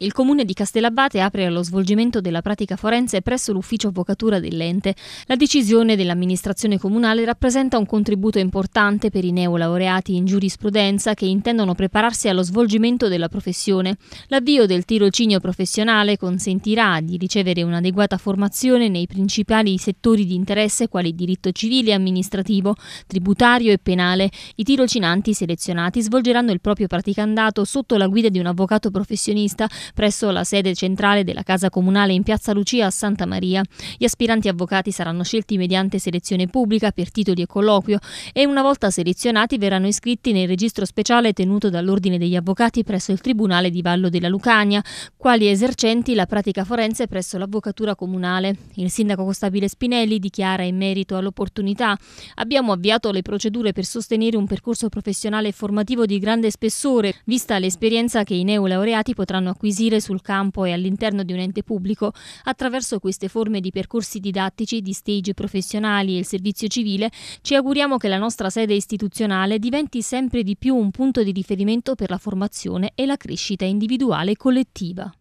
Il comune di Castellabate apre allo svolgimento della pratica forense presso l'ufficio avvocatura dell'ente. La decisione dell'amministrazione comunale rappresenta un contributo importante per i neolaureati in giurisprudenza che intendono prepararsi allo svolgimento della professione. L'avvio del tirocinio professionale consentirà di ricevere un'adeguata formazione nei principali settori di interesse quali diritto civile e amministrativo, tributario e penale. I tirocinanti selezionati svolgeranno il proprio praticandato sotto la guida di un avvocato professionista presso la sede centrale della Casa Comunale in Piazza Lucia a Santa Maria. Gli aspiranti avvocati saranno scelti mediante selezione pubblica per titoli e colloquio e una volta selezionati verranno iscritti nel registro speciale tenuto dall'Ordine degli Avvocati presso il Tribunale di Vallo della Lucania, quali esercenti la pratica forense presso l'Avvocatura Comunale. Il sindaco Costabile Spinelli dichiara in merito all'opportunità abbiamo avviato le procedure per sostenere un percorso professionale e formativo di grande spessore, vista l'esperienza che i neolaureati potranno acquisire acquisire sul campo e all'interno di un ente pubblico attraverso queste forme di percorsi didattici, di stage professionali e il servizio civile, ci auguriamo che la nostra sede istituzionale diventi sempre di più un punto di riferimento per la formazione e la crescita individuale e collettiva.